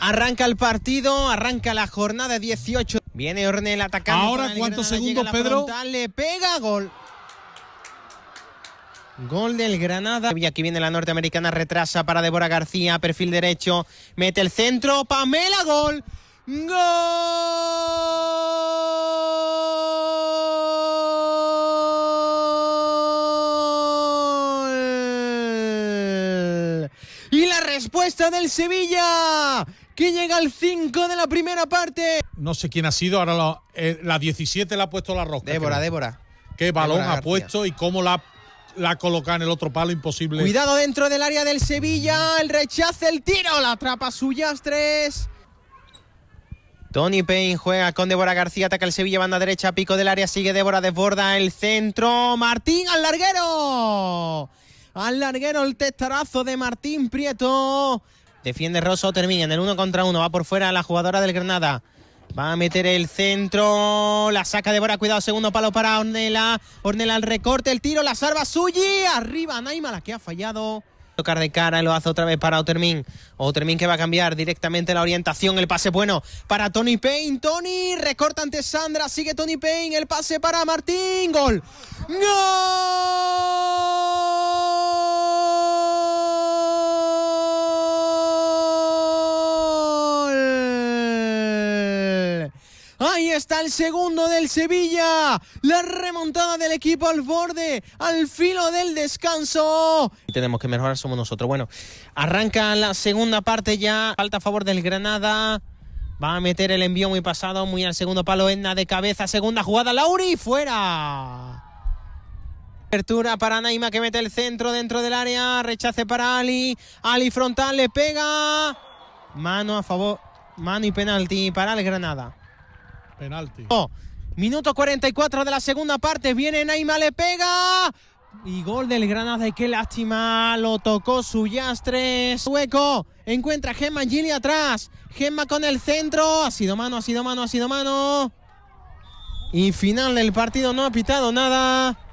Arranca el partido, arranca la jornada 18. Viene Ornel atacando. Ahora, ¿cuántos segundos, Pedro? Dale le pega gol. Gol del Granada. Y aquí viene la norteamericana, retrasa para Débora García, perfil derecho, mete el centro, Pamela, gol. ¡Gol! respuesta del Sevilla, que llega al 5 de la primera parte. No sé quién ha sido, ahora eh, la 17 la ha puesto la rosca. Débora, Débora. Qué balón ha puesto y cómo la la coloca en el otro palo, imposible. Cuidado dentro del área del Sevilla, el rechazo, el tiro, la atrapa suyas, 3 Tony Payne juega con Débora García, ataca el Sevilla, banda derecha, pico del área, sigue Débora, desborda el centro, Martín al larguero al larguero el testarazo de Martín Prieto. Defiende Rosso, termina en el uno contra uno. Va por fuera la jugadora del Granada. Va a meter el centro, la saca de Bora cuidado, segundo palo para Ornella, Ornella al recorte, el tiro, la salva Suyi, arriba Naima, la que ha fallado tocar de cara lo hace otra vez para Otermin. Otermin que va a cambiar directamente la orientación. El pase bueno para Tony Payne. Tony recorta ante Sandra. Sigue Tony Payne. El pase para Martín. Gol. ¡Gol! Ahí está el segundo del Sevilla. La remontada del equipo al borde, al filo del descanso. Tenemos que mejorar, somos nosotros. Bueno, arranca la segunda parte ya. Falta a favor del Granada. Va a meter el envío muy pasado, muy al segundo palo. Enna de cabeza, segunda jugada. Lauri, fuera. Apertura para Naima que mete el centro dentro del área. Rechace para Ali. Ali frontal le pega. Mano a favor. Mano y penalti para el Granada. Penalti. minuto 44 de la segunda parte. Viene Naima, le pega. Y gol del Granada. qué lástima. Lo tocó su yastre. Hueco, Encuentra Gemma Gili atrás. Gemma con el centro. Ha sido mano, ha sido mano, ha sido mano. Y final del partido. No ha pitado nada.